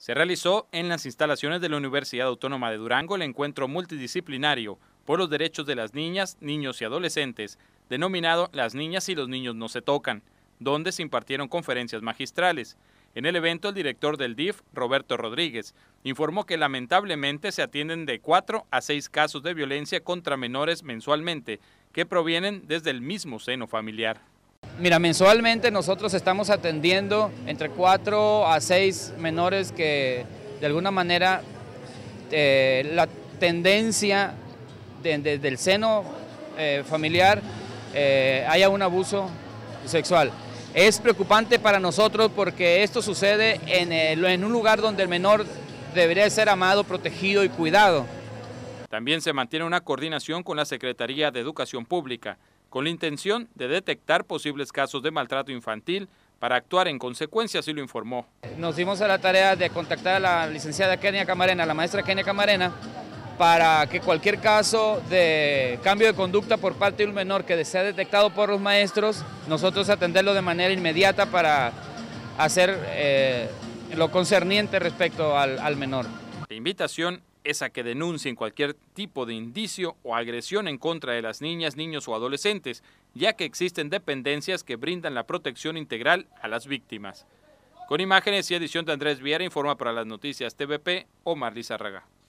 Se realizó en las instalaciones de la Universidad Autónoma de Durango el encuentro multidisciplinario por los derechos de las niñas, niños y adolescentes, denominado Las niñas y los niños no se tocan, donde se impartieron conferencias magistrales. En el evento, el director del DIF, Roberto Rodríguez, informó que lamentablemente se atienden de cuatro a seis casos de violencia contra menores mensualmente, que provienen desde el mismo seno familiar. Mira, mensualmente nosotros estamos atendiendo entre 4 a 6 menores que de alguna manera eh, la tendencia desde el seno eh, familiar eh, haya un abuso sexual. Es preocupante para nosotros porque esto sucede en un lugar donde el menor debería ser amado, protegido y cuidado. También se mantiene una coordinación con la Secretaría de Educación Pública con la intención de detectar posibles casos de maltrato infantil para actuar en consecuencia, así lo informó. Nos dimos a la tarea de contactar a la licenciada Kenia Camarena, la maestra Kenia Camarena, para que cualquier caso de cambio de conducta por parte de un menor que sea detectado por los maestros, nosotros atenderlo de manera inmediata para hacer eh, lo concerniente respecto al, menor. La invitación esa a que denuncien cualquier tipo de indicio o agresión en contra de las niñas, niños o adolescentes, ya que existen dependencias que brindan la protección integral a las víctimas. Con imágenes y edición de Andrés Viera, informa para las noticias TVP Omar Lizarraga.